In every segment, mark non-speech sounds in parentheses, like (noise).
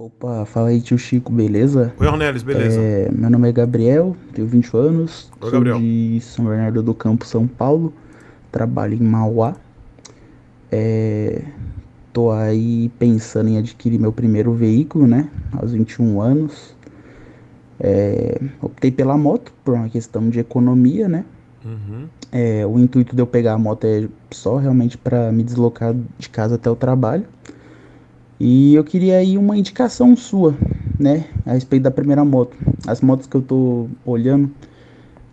Opa, fala aí tio Chico, beleza? Oi, Ornelis, beleza? É, meu nome é Gabriel, tenho 20 anos, Oi, sou Gabriel. de São Bernardo do Campo, São Paulo, trabalho em Mauá. É, tô aí pensando em adquirir meu primeiro veículo, né? Aos 21 anos. É, optei pela moto por uma questão de economia, né? Uhum. É, o intuito de eu pegar a moto é só realmente para me deslocar de casa até o trabalho. E eu queria aí uma indicação sua, né, a respeito da primeira moto. As motos que eu tô olhando,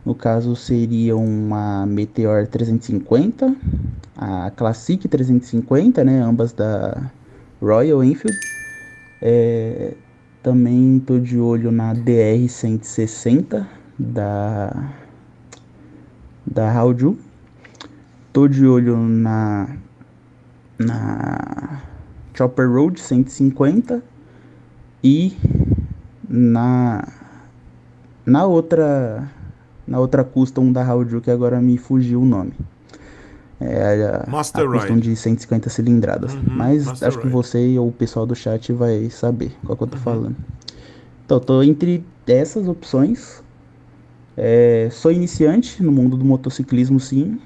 no caso, seria uma Meteor 350, a Classic 350, né, ambas da Royal Enfield. É, também tô de olho na DR 160 da da Hauju. Tô de olho na na Chopper Road 150 e na na outra na outra custom da Hauju que agora me fugiu o nome. É a, Master a custom Ride. de 150 cilindradas. Uhum, Mas Master acho Ride. que você ou o pessoal do chat vai saber qual que eu tô uhum. falando. Então, tô entre essas opções. É, sou iniciante no mundo do motociclismo, sim.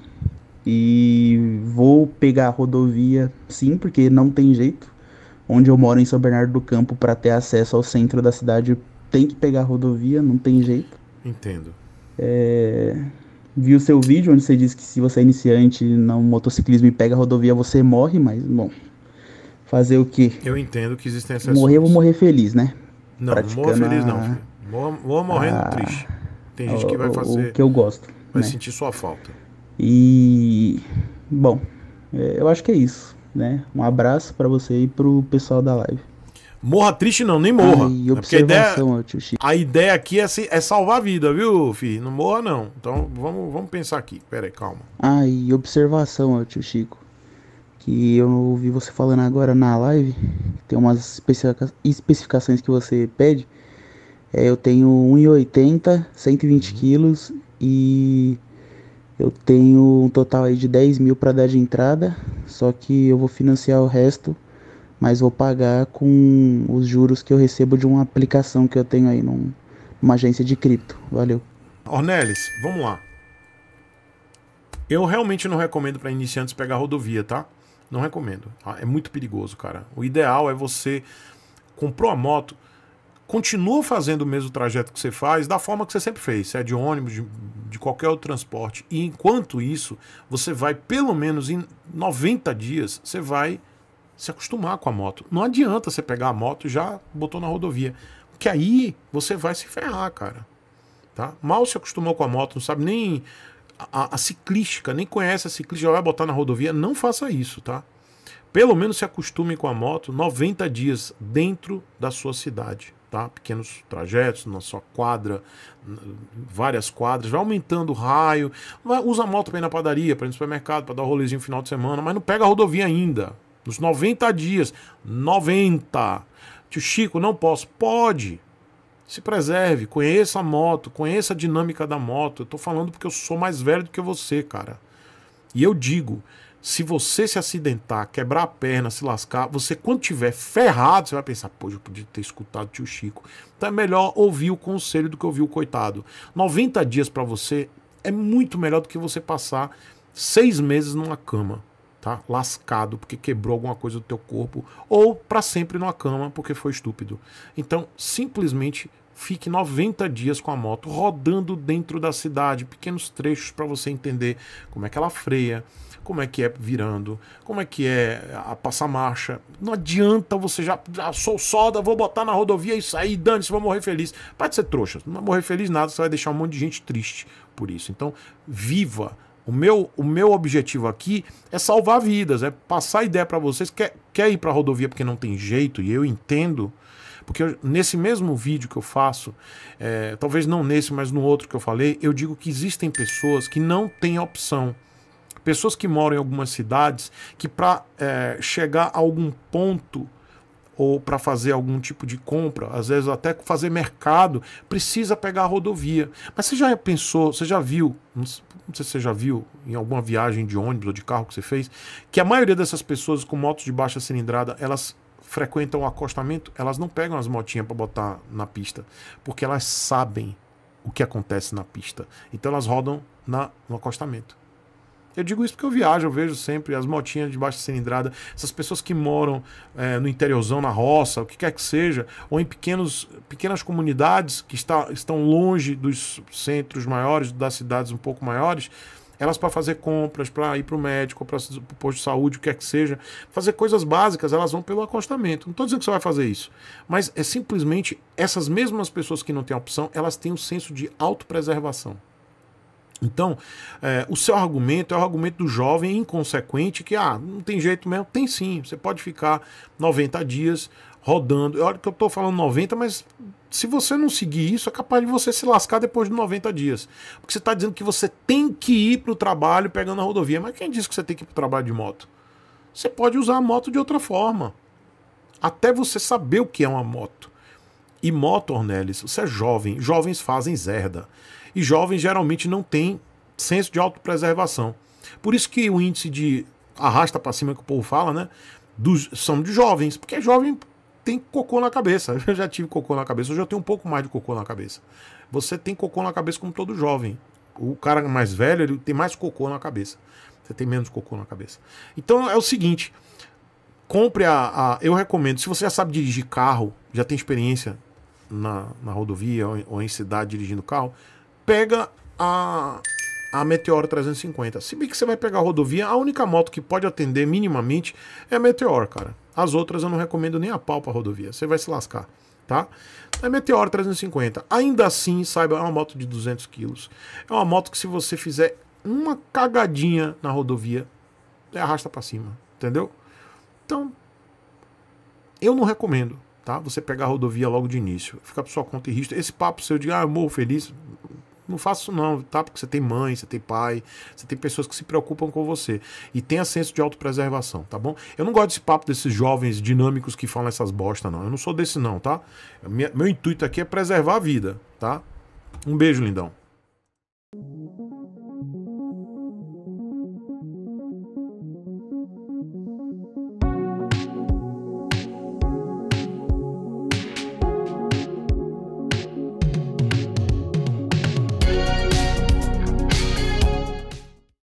E vou pegar a rodovia, sim, porque não tem jeito. Onde eu moro em São Bernardo do Campo, para ter acesso ao centro da cidade, tem que pegar a rodovia, não tem jeito. Entendo. É... Vi o seu vídeo onde você disse que se você é iniciante no motociclismo e pega a rodovia, você morre, mas, bom, fazer o quê? Eu entendo que existem essas Morrer, eu vou morrer feliz, né? Não, Praticando morra feliz a... não. Morra, morra morrendo a... Ah, triste. Tem gente o, que vai fazer... O que eu gosto. Vai né? sentir sua falta. E bom, é, eu acho que é isso, né? Um abraço para você e pro pessoal da live. Morra triste não, nem morra. Ai, é porque a ideia, a ideia aqui é, é, salvar a vida, viu, filho? Não morra não. Então vamos, vamos pensar aqui. Pera aí, calma. Ah, e observação, tio Chico. Que eu ouvi você falando agora na live. Tem umas especificações que você pede. É, eu tenho 1,80, 120 uhum. quilos e eu tenho um total aí de 10 mil para dar de entrada, só que eu vou financiar o resto, mas vou pagar com os juros que eu recebo de uma aplicação que eu tenho aí num, numa agência de cripto. Valeu. Ornelis, vamos lá. Eu realmente não recomendo para iniciantes pegar rodovia, tá? Não recomendo. Ah, é muito perigoso, cara. O ideal é você comprou a moto, continua fazendo o mesmo trajeto que você faz da forma que você sempre fez, se é de ônibus, de, de qualquer outro transporte. E enquanto isso, você vai, pelo menos em 90 dias, você vai se acostumar com a moto. Não adianta você pegar a moto e já botou na rodovia. Porque aí você vai se ferrar, cara. Tá? Mal se acostumou com a moto, não sabe nem a, a, ciclística, nem conhece a ciclística, já vai botar na rodovia. Não faça isso, tá? Pelo menos se acostume com a moto 90 dias dentro da sua cidade tá? pequenos trajetos na sua quadra, várias quadras, vai aumentando o raio, vai, usa a moto para ir na padaria, para ir no supermercado, para dar um rolezinho no final de semana, mas não pega a rodovia ainda. Nos 90 dias, 90. Tio Chico, não posso. Pode. Se preserve, conheça a moto, conheça a dinâmica da moto. Eu tô falando porque eu sou mais velho do que você, cara. E eu digo, se você se acidentar, quebrar a perna, se lascar, você quando tiver ferrado, você vai pensar, pô, eu podia ter escutado o tio Chico. Então é melhor ouvir o conselho do que ouvir o coitado. 90 dias para você é muito melhor do que você passar seis meses numa cama, tá? Lascado, porque quebrou alguma coisa do teu corpo, ou para sempre numa cama, porque foi estúpido. Então, simplesmente fique 90 dias com a moto rodando dentro da cidade, pequenos trechos para você entender como é que ela freia, como é que é virando, como é que é a marcha Não adianta você já, ah, sou soda, vou botar na rodovia e sair, dane-se, vou morrer feliz. pode ser trouxa, não vai morrer feliz nada, você vai deixar um monte de gente triste por isso. Então, viva o meu, o meu objetivo aqui é salvar vidas, é passar ideia para vocês. Quer, quer ir para a rodovia porque não tem jeito, e eu entendo, porque eu, nesse mesmo vídeo que eu faço, é, talvez não nesse, mas no outro que eu falei, eu digo que existem pessoas que não têm opção. Pessoas que moram em algumas cidades que, para é, chegar a algum ponto ou para fazer algum tipo de compra, às vezes até fazer mercado, precisa pegar a rodovia. Mas você já pensou, você já viu, não sei se você já viu em alguma viagem de ônibus ou de carro que você fez, que a maioria dessas pessoas com motos de baixa cilindrada, elas frequentam o acostamento, elas não pegam as motinhas para botar na pista, porque elas sabem o que acontece na pista. Então elas rodam na, no acostamento. Eu digo isso porque eu viajo, eu vejo sempre as motinhas de baixa cilindrada, essas pessoas que moram é, no interiorzão, na roça, o que quer que seja, ou em pequenos, pequenas comunidades que está, estão longe dos centros maiores, das cidades um pouco maiores, elas para fazer compras, para ir para o médico, para o posto de saúde, o que é que seja, fazer coisas básicas, elas vão pelo acostamento. Não estou dizendo que você vai fazer isso, mas é simplesmente essas mesmas pessoas que não têm opção, elas têm um senso de autopreservação. Então, é, o seu argumento é o argumento do jovem inconsequente que, ah, não tem jeito mesmo. Tem sim, você pode ficar 90 dias rodando. É hora que eu estou falando 90, mas se você não seguir isso, é capaz de você se lascar depois de 90 dias. Porque você está dizendo que você tem que ir para o trabalho pegando a rodovia. Mas quem disse que você tem que ir para o trabalho de moto? Você pode usar a moto de outra forma. Até você saber o que é uma moto. E moto, Ornelis, você é jovem. Jovens fazem zerda. E jovens geralmente não têm senso de autopreservação. Por isso que o índice de arrasta para cima que o povo fala, né? Dos, são de jovens, porque jovem tem cocô na cabeça. (laughs) Eu já tive cocô na cabeça, hoje eu tenho um pouco mais de cocô na cabeça. Você tem cocô na cabeça como todo jovem. O cara mais velho, ele tem mais cocô na cabeça. Você tem menos cocô na cabeça. Então é o seguinte, compre a, a eu recomendo, se você já sabe dirigir carro, já tem experiência na, na rodovia ou em, ou em cidade dirigindo carro, pega a a Meteor 350. Se bem que você vai pegar a rodovia, a única moto que pode atender minimamente é a Meteor, cara. As outras eu não recomendo nem a pau pra rodovia. Você vai se lascar, tá? É Meteor 350. Ainda assim, saiba, é uma moto de 200 quilos. É uma moto que se você fizer uma cagadinha na rodovia, é arrasta para cima, entendeu? Então, eu não recomendo, tá? Você pegar a rodovia logo de início. Fica por sua conta e risco. Esse papo seu de, ah, eu morro feliz, não faço não, tá? Porque você tem mãe, você tem pai, você tem pessoas que se preocupam com você. E tenha senso de autopreservação, tá bom? Eu não gosto desse papo desses jovens dinâmicos que falam essas bosta, não. Eu não sou desse não, tá? Minha, meu intuito aqui é preservar a vida, tá? Um beijo, lindão.